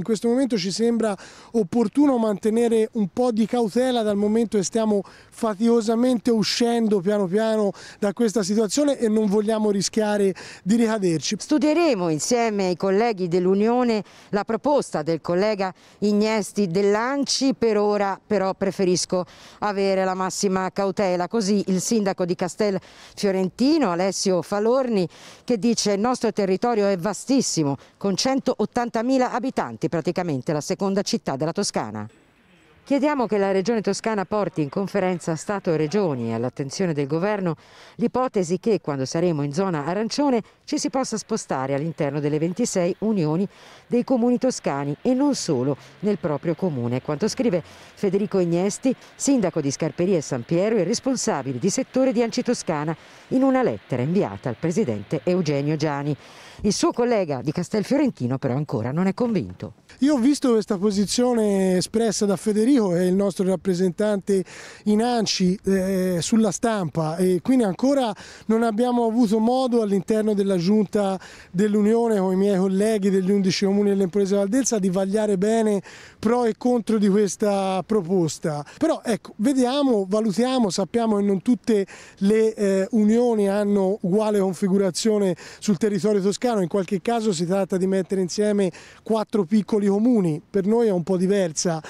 In questo momento ci sembra opportuno mantenere un po' di cautela dal momento che stiamo faticosamente uscendo piano piano da questa situazione e non vogliamo rischiare di ricaderci. Studieremo insieme ai colleghi dell'Unione la proposta del collega Ignesti dell'Anci, per ora però preferisco avere la massima cautela, così il sindaco di Castel Fiorentino Alessio Falorni che dice il nostro territorio è vastissimo con 180.000 abitanti praticamente la seconda città della Toscana. Chiediamo che la Regione Toscana porti in conferenza Stato-Regioni e all'attenzione del Governo l'ipotesi che, quando saremo in zona arancione, ci si possa spostare all'interno delle 26 unioni dei comuni toscani e non solo nel proprio comune. Quanto scrive Federico Ignesti, sindaco di Scarperia e San Piero e responsabile di settore di Anci Toscana, in una lettera inviata al presidente Eugenio Giani. Il suo collega di Castelfiorentino però ancora non è convinto. Io ho visto questa posizione espressa da Federico io e il nostro rappresentante in ANCI eh, sulla stampa e quindi ancora non abbiamo avuto modo all'interno della giunta dell'Unione con i miei colleghi degli 11 comuni delle imprese Valdelsa di vagliare bene pro e contro di questa proposta. Però ecco, vediamo, valutiamo, sappiamo che non tutte le eh, unioni hanno uguale configurazione sul territorio toscano, in qualche caso si tratta di mettere insieme quattro piccoli comuni, per noi è un po' diversa.